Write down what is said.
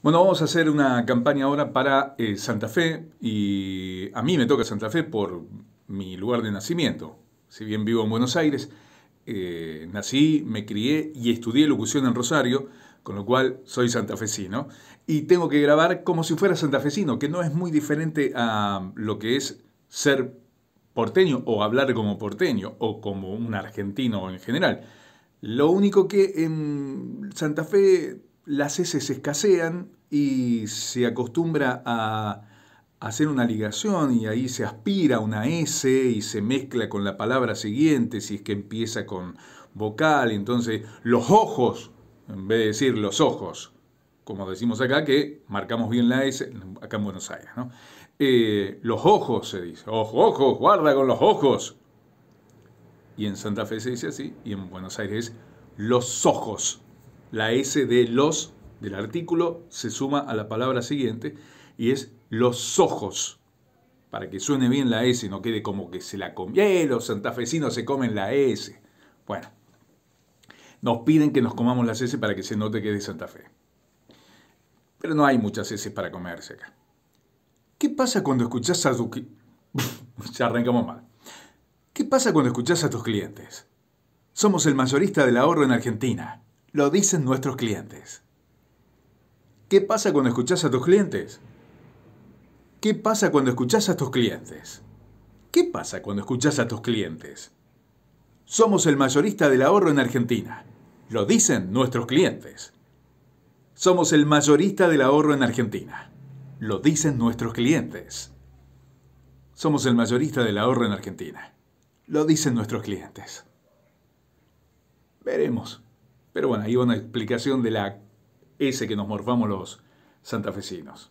Bueno, vamos a hacer una campaña ahora para eh, Santa Fe y a mí me toca Santa Fe por mi lugar de nacimiento. Si bien vivo en Buenos Aires, eh, nací, me crié y estudié locución en Rosario, con lo cual soy santafesino y tengo que grabar como si fuera santafesino, que no es muy diferente a lo que es ser porteño o hablar como porteño o como un argentino en general. Lo único que en Santa Fe las S se escasean y se acostumbra a hacer una ligación y ahí se aspira una S y se mezcla con la palabra siguiente, si es que empieza con vocal, entonces los ojos, en vez de decir los ojos, como decimos acá, que marcamos bien la S, acá en Buenos Aires, ¿no? Eh, los ojos se dice, ojo, ojo, guarda con los ojos. Y en Santa Fe se dice así, y en Buenos Aires los ojos la S de los del artículo se suma a la palabra siguiente y es los ojos. Para que suene bien la S y no quede como que se la comió. ¡Eh! los santafesinos se comen la S! Bueno, nos piden que nos comamos las S para que se note que es de Santa Fe. Pero no hay muchas S para comerse acá. ¿Qué pasa cuando escuchas a tu... ya arrancamos mal. ¿Qué pasa cuando escuchas a tus clientes? Somos el mayorista del ahorro en Argentina. Lo dicen nuestros clientes. ¿Qué pasa cuando escuchas a tus clientes? ¿Qué pasa cuando escuchas a tus clientes? ¿Qué pasa cuando escuchas a tus clientes? Somos el mayorista del ahorro en Argentina. Lo dicen nuestros clientes. Somos el mayorista del ahorro en Argentina. Lo dicen nuestros clientes. Somos el mayorista del ahorro en Argentina. Lo dicen nuestros clientes. Veremos. Pero bueno, ahí va una explicación de la S que nos morfamos los santafesinos.